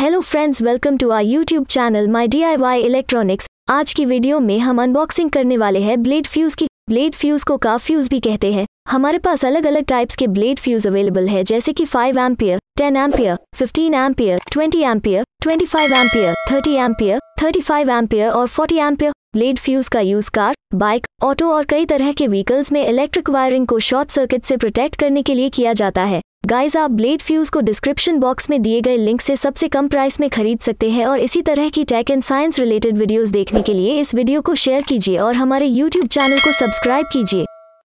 hello friends welcome to our YouTube channel my DIY electronics आज की video में हम अनबॉक्सिंग करने वाले हैं ब्लेड फ्यूज की ब्लेड फ्यूज को का फ्यूज भी कहते हैं हमारे पास अलग अलग टाइप्स के ब्लेड फ्यूज अवेलेबल है जैसे कि 5 ampere 10 ampere 15 ampere 20 ampere 25 ampere 30 ampere 35 ampere और 40 एम्पियर ब्लेड फ्यूज का यूज कार बाइक ऑटो और कई तरह के व्हीकल्स में इलेक्ट्रिक वायरिंग को शॉर्ट सर्किट से प्रोटेक्ट करने के लिए किया जाता है गाइज आप ब्लेड फ्यूज को डिस्क्रिप्शन बॉक्स में दिए गए लिंक से सबसे कम प्राइस में खरीद सकते हैं और इसी तरह की tech and science related videos देखने के लिए इस वीडियो को शेयर कीजिए और हमारे यूट्यूब चैनल को सब्सक्राइब कीजिए